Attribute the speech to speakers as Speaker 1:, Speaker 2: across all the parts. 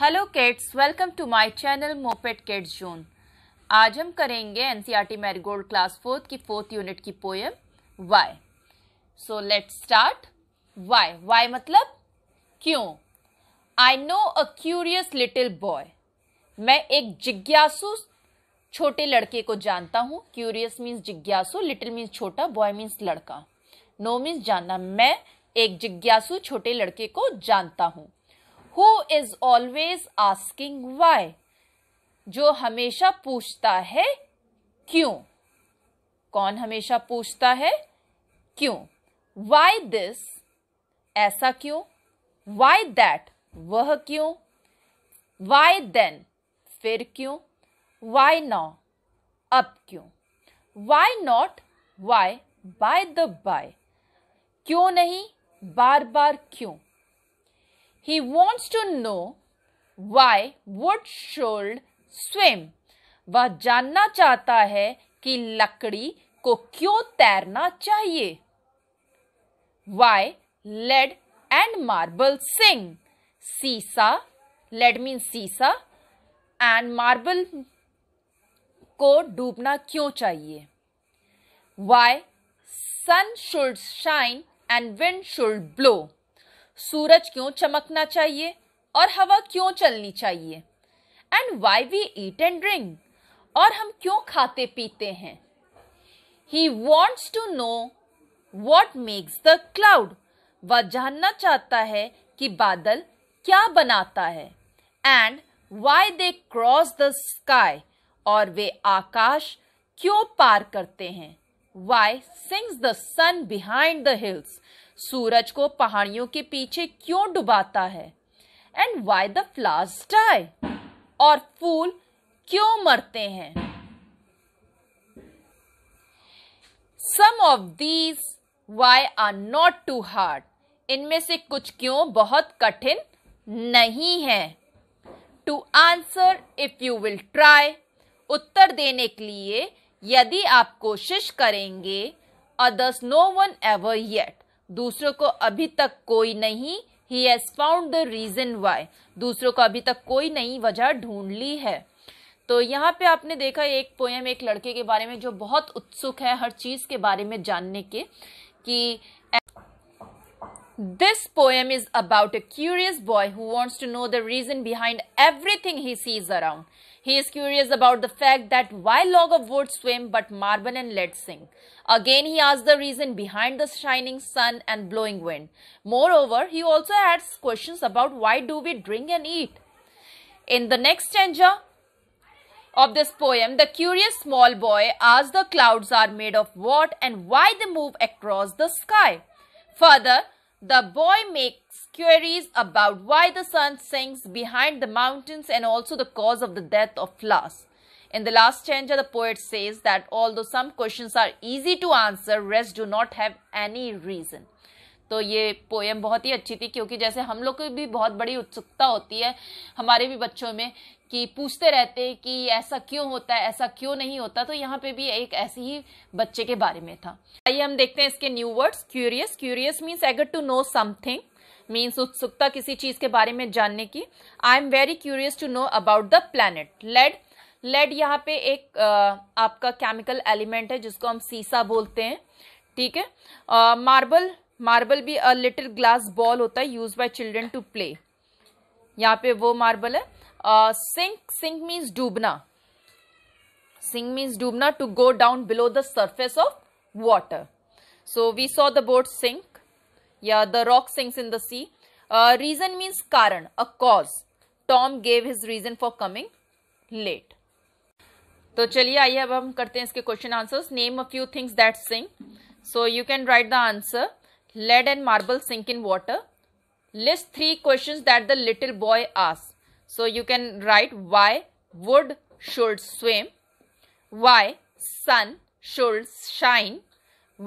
Speaker 1: Hello kids welcome to my channel moppet kids zone आज हम करेंगे एनसीईआरटी मैरीगोल्ड क्लास फोर्थ की fourth unit की poem why so let start why why मतलब क्यों I know a curious little boy मैं एक जिज्ञासु छोटे लड़के को जानता हूँ क्यूरियस मीन्स जिज्ञासु लिटिल मीन्स छोटा बॉय मीन्स लड़का नो no मीन्स जानना मैं एक जिज्ञासु छोटे लड़के को जानता हूँ who is always asking why जो हमेशा पूछता है क्यों कौन हमेशा पूछता है क्यों वाई दिस ऐसा क्यों वाई दैट वह क्यों वाई देन फिर क्यों वाई नाउ अब क्यों why not why by the by क्यों नहीं बार बार क्यों He wants to know why wood should swim. वह जानना चाहता है कि लकड़ी को क्यों तैरना चाहिए Why lead and marble sing? सीसा lead means सीसा and marble को डूबना क्यों चाहिए Why sun should shine and wind should blow? सूरज क्यों चमकना चाहिए और हवा क्यों चलनी चाहिए and why we eat and drink और हम क्यों खाते पीते हैं he wants to know what makes the cloud वह जानना चाहता है कि बादल क्या बनाता है and why they cross the sky और वे आकाश क्यों पार करते हैं why sinks the sun behind the hills सूरज को पहाड़ियों के पीछे क्यों डुबाता है and why the flowers die और फूल क्यों मरते हैं some of these why are not too hard इनमें से कुछ क्यों बहुत कठिन नहीं है to answer if you will try उत्तर देने के लिए यदि आप कोशिश करेंगे others no one ever yet दूसरों को अभी तक कोई नहीं ही has found the reason why दूसरों को अभी तक कोई नई वजह ढूंढ ली है तो यहाँ पे आपने देखा एक पोएम एक लड़के के बारे में जो बहुत उत्सुक है हर चीज़ के बारे में जानने के कि This poem is about a curious boy who wants to know the reason behind everything he sees around. He is curious about the fact that why log of wood swim but marble and lead sink. Again, he asks the reason behind the shining sun and blowing wind. Moreover, he also asks questions about why do we drink and eat. In the next stanza, of this poem, the curious small boy asks the clouds are made of what and why they move across the sky. Further, The boy makes queries about why the sun sinks behind the mountains and also the cause of the death of Flas. In the last stanza, the poet says that although some questions are easy to answer, rest do not have any reason. तो ये poem बहुत ही अच्छी थी क्योंकि जैसे हम लोग को भी बहुत बड़ी उत्सुकता होती है हमारे भी बच्चों में कि पूछते रहते कि ऐसा क्यों होता है ऐसा क्यों नहीं होता तो यहाँ पे भी एक ऐसे ही बच्चे के बारे में था आइए हम देखते हैं इसके new words curious curious means eager to know something means उत्सुकता किसी चीज के बारे में जानने की I am very curious to know about the planet lead lead यहाँ पे एक आपका केमिकल एलिमेंट है जिसको हम सीसा बोलते हैं ठीक है मार्बल मार्बल भी अ लिटिल ग्लास बॉल होता है use by children to play यहाँ पे वो मार्बल है Uh, sink, sink means dubna. Sink means dubna to go down below the surface of water. So we saw the boat sink. Yeah, the rock sinks in the sea. Uh, reason means karan, a cause. Tom gave his reason for coming late. तो चलिए आइए अब हम करते हैं इसके question answers name a few things that sink so you can write the answer lead and marble sink in water list three questions that the little boy ask so you can write why wood should swim why sun should shine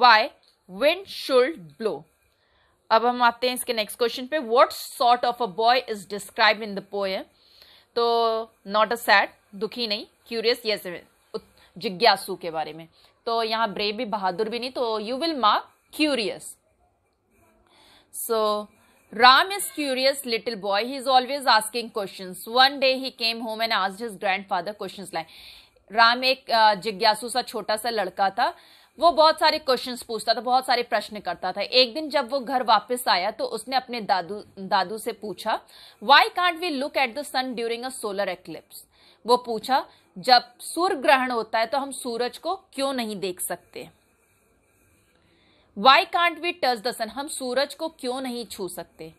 Speaker 1: why wind should blow अब हम आते हैं इसके next question पे what sort of a boy is describe in the poem तो not a sad दुखी नहीं curious yes जिज्ञासु के बारे में तो यहाँ ब्रेव भी बहादुर भी नहीं तो you will mark curious so Ram is curious little boy. He is always asking questions. One day he came home and asked his grandfather questions like Ram एक जिज्ञासु सा छोटा सा लड़का था वो बहुत सारे क्वेश्चंस पूछता था बहुत सारे प्रश्न करता था एक दिन जब वो घर वापस आया तो उसने अपने दादू दादू से पूछा why can't we look at the sun during a solar eclipse वो पूछा जब सूर्य ग्रहण होता है तो हम सूरज को क्यों नहीं देख सकते why can't we touch the sun हम सूरज को क्यों नहीं छू सकते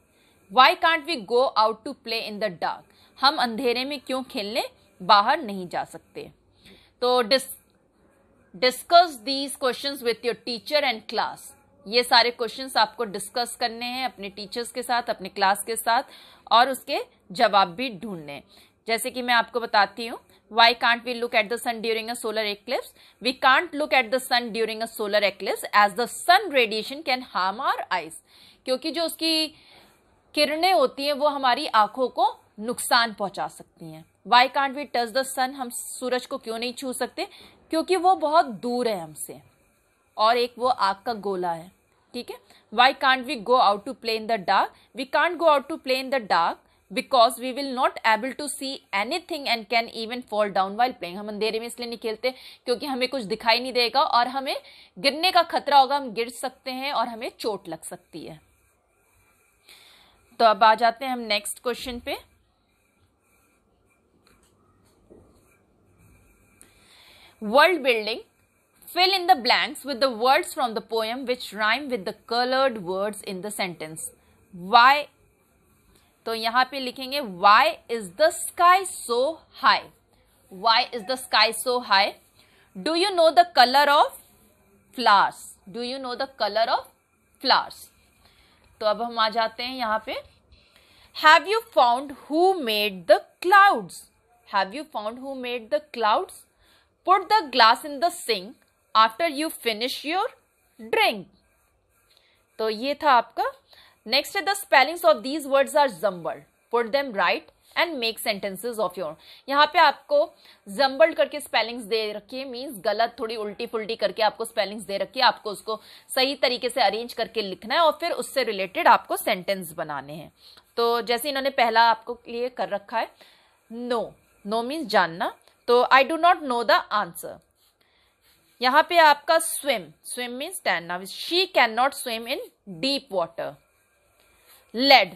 Speaker 1: why can't we go out to play in the dark हम अंधेरे में क्यों खेलने बाहर नहीं जा सकते तो dis discuss these question with your teacher and class ये सारे क्वेश्चन आपको डिस्कस करने हैं अपने टीचर्स के साथ अपने क्लास के साथ और उसके जवाब भी ढूंढने जैसे कि मैं आपको बताती हूँ why can't we look at the sun during a solar eclipse we can't look at the sun during a solar eclipse as the sun radiation can harm our eyes क्योंकि जो उसकी किरणें होती हैं वो हमारी आंखों को नुकसान पहुंचा सकती हैं why can't we touch the sun हम सूरज को क्यों नहीं छू सकते क्योंकि वो बहुत दूर है हमसे और एक वो आग का गोला है ठीक है why can't we go out to play in the dark we can't go out to play in the dark because we will not able to see anything and can even fall down while playing हम अंधेरे में इसलिए नहीं खेलते क्योंकि हमें कुछ दिखाई नहीं देगा और हमें गिरने का खतरा होगा हम गिर सकते हैं और हमें चोट लग सकती है तो अब आ जाते हैं हम नेक्स्ट क्वेश्चन पे world building fill in the blanks with the words from the poem which rhyme with the coloured words in the sentence why तो यहाँ पे लिखेंगे why is the sky so high why is the sky so high do you know the colour of flowers do you know the colour of flowers तो अब हम आ जाते हैं यहाँ पे have you found who made the clouds have you found who made the clouds put the glass in the sink after you finish your drink तो ये था आपका नेक्स्ट है the spellings of these words are jumbled put them right and make sentences of your यहाँ पे आपको jumbled करके spellings दे रखिए मीन्स गलत थोड़ी उल्टी फुल्टी करके आपको स्पेलिंग्स दे रखिए आपको उसको सही तरीके से अरेंज करके लिखना है और फिर उससे रिलेटेड आपको सेंटेंस बनाने हैं तो जैसे इन्होंने पहला आपको क्लियर कर रखा है नो नो मीन्स जानना तो I do not know the answer यहाँ पे आपका स्विम स्विम मीन्स टैन नाव she can not swim in deep water lead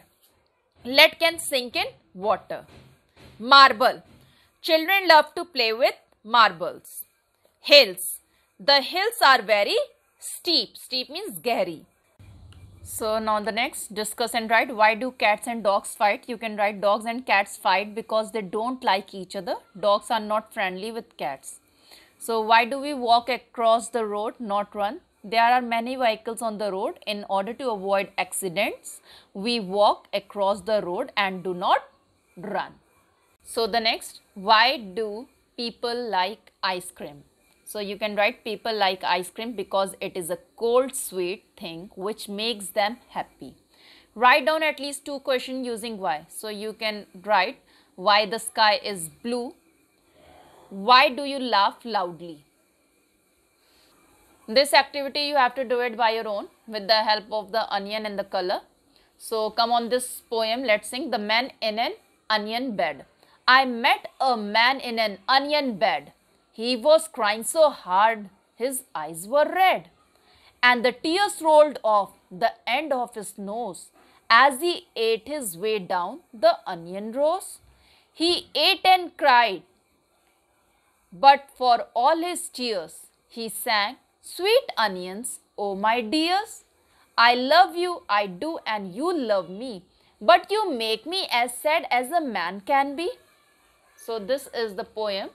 Speaker 1: lead can sink in water marble children love to play with marbles hills the hills are very steep steep means gary so now the next discuss and write why do cats and dogs fight you can write dogs and cats fight because they don't like each other dogs are not friendly with cats so why do we walk across the road not run there are many vehicles on the road in order to avoid accidents we walk across the road and do not run so the next why do people like ice cream so you can write people like ice cream because it is a cold sweet thing which makes them happy write down at least two questions using why so you can write why the sky is blue why do you laugh loudly this activity you have to do it by your own with the help of the onion and the color. So come on this poem, let's sing The Man in an Onion Bed. I met a man in an onion bed. He was crying so hard, his eyes were red. And the tears rolled off the end of his nose. As he ate his way down the onion rose, he ate and cried. But for all his tears, he sang Sweet onions, oh my dears, I love you, I do, and you love me, but you make me as sad as a man can be. So, this is the poem,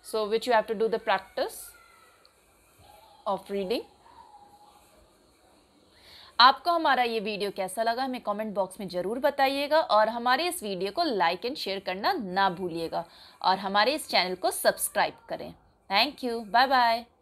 Speaker 1: so which you have to do the practice of reading. आपको हमारा ये video कैसा लगा हमें comment box में ज़रूर बताइएगा और हमारे इस वीडियो को लाइक एंड शेयर करना ना भूलिएगा और हमारे इस चैनल को सब्सक्राइब करें थैंक यू बाय बाय